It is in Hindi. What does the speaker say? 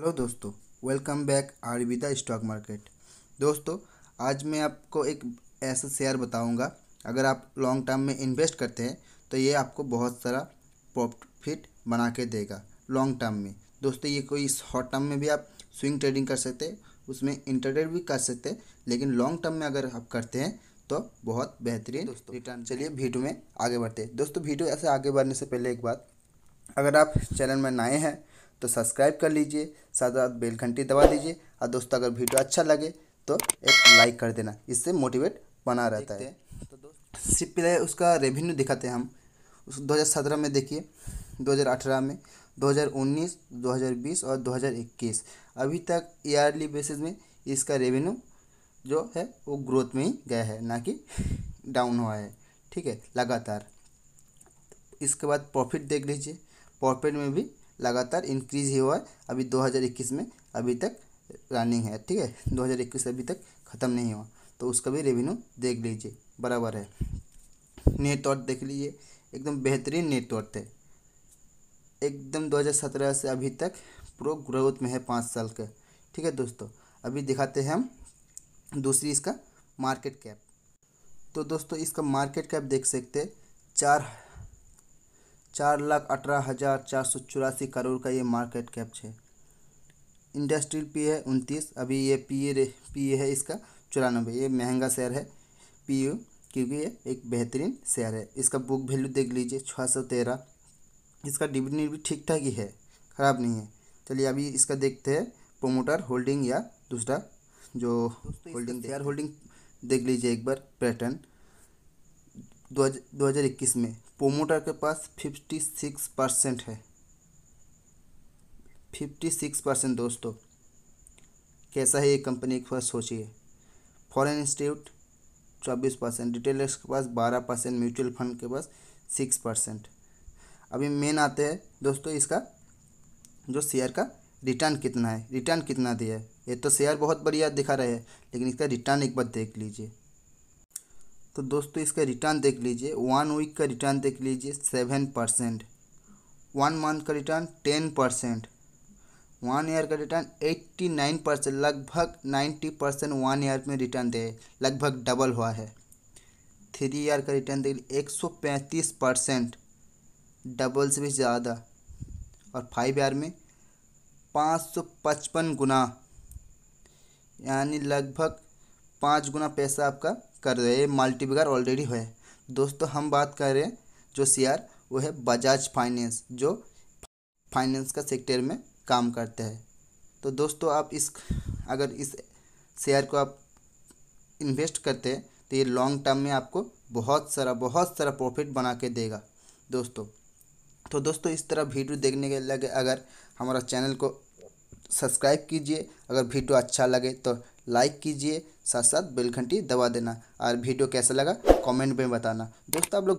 हेलो दोस्तों वेलकम बैक आर विदा स्टॉक मार्केट दोस्तों आज मैं आपको एक ऐसा शेयर बताऊंगा अगर आप लॉन्ग टर्म में इन्वेस्ट करते हैं तो ये आपको बहुत सारा प्रॉफिट बना के देगा लॉन्ग टर्म में दोस्तों ये कोई शॉर्ट टर्म में भी आप स्विंग ट्रेडिंग कर सकते हैं उसमें इंटरटेड भी कर सकते हैं लेकिन लॉन्ग टर्म में अगर आप करते हैं तो बहुत बेहतरीन दोस्तों रिटर्न चलिए वीडियो में आगे बढ़ते हैं दोस्तों वीडियो ऐसे आगे बढ़ने से पहले एक बात अगर आप चैनल में नए हैं तो सब्सक्राइब कर लीजिए साथ साथ बेल घंटी दबा दीजिए और दोस्तों अगर वीडियो अच्छा लगे तो एक लाइक कर देना इससे मोटिवेट बना रहता है तो दोस्त सिर्फ पहले उसका रेवेन्यू दिखाते हैं हम उस 2017 में देखिए 2018 में 2019 2020 और 2021 अभी तक ईयरली बेसिस में इसका रेवेन्यू जो है वो ग्रोथ में ही गया है ना कि डाउन हुआ है ठीक है लगातार इसके बाद प्रॉफिट देख लीजिए प्रॉफिट में भी लगातार इंक्रीज ही हुआ है अभी 2021 में अभी तक रनिंग है ठीक है 2021 अभी तक ख़त्म नहीं हुआ तो उसका भी रेवेन्यू देख लीजिए बराबर है नेटवर्क देख लीजिए एकदम बेहतरीन नेटवर्क है एकदम 2017 से अभी तक प्रो ग्रोथ में है पाँच साल का ठीक है दोस्तों अभी दिखाते हैं हम दूसरी इसका मार्केट कैप तो दोस्तों इसका मार्केट कैप देख सकते हैं चार चार लाख अठारह हज़ार चार सौ चौरासी करोड़ का ये मार्केट कैप है इंडस्ट्रियल पी है उनतीस अभी ये पी ए पी ए है इसका चौरानबे ये महंगा शेयर है पी यू क्योंकि ये एक बेहतरीन शेयर है इसका बुक वैल्यू देख लीजिए छः सौ तेरह इसका डिविडेंड भी ठीक ठाक ही है ख़राब नहीं है चलिए अभी इसका देखते हैं प्रोमोटर होल्डिंग या दूसरा जो होल्डिंग शेयर होल्डिंग देख लीजिए एक बार पैटर्न दो हज़ार इक्कीस में प्रोमोटर के पास फिफ्टी सिक्स परसेंट है फिफ्टी सिक्स परसेंट दोस्तों कैसा है ये कंपनी एक बार सोचिए फॉरेन इंस्टीट्यूट चौबीस परसेंट रिटेलर्स के पास बारह परसेंट म्यूचुअल फंड के पास सिक्स परसेंट अभी मेन आते हैं दोस्तों इसका जो शेयर का रिटर्न कितना है रिटर्न कितना दिया है ये तो शेयर बहुत बढ़िया दिखा रहे हैं लेकिन इसका रिटर्न एक बार देख लीजिए तो दोस्तों इसका रिटर्न देख लीजिए वन वीक का रिटर्न देख लीजिए सेवन परसेंट वन मंथ का return ten percent one year का रिटर्न एट्टी नाइन परसेंट लगभग नाइन्टी परसेंट वन ईयर में रिटर्न दे लगभग डबल हुआ है थ्री ईयर का रिटर्न देख लीजिए एक सौ पैंतीस परसेंट डबल से भी ज़्यादा और फाइव ईयर में पाँच सौ पचपन गुना यानी लगभग पाँच गुना पैसा आपका कर रहे हैं मल्टीपिकर ऑलरेडी है दोस्तों हम बात कर रहे हैं जो शेयर वो है बजाज फाइनेंस जो फाइनेंस का सेक्टर में काम करते हैं तो दोस्तों आप इस अगर इस शेयर को आप इन्वेस्ट करते हैं तो ये लॉन्ग टर्म में आपको बहुत सारा बहुत सारा प्रॉफिट बना के देगा दोस्तों तो दोस्तों इस तरह वीडियो देखने के लगे अगर हमारा चैनल को सब्सक्राइब कीजिए अगर वीडियो अच्छा लगे तो लाइक कीजिए साथ साथ बेल घंटी दबा देना और वीडियो कैसा लगा कमेंट में बताना दोस्तों आप लोग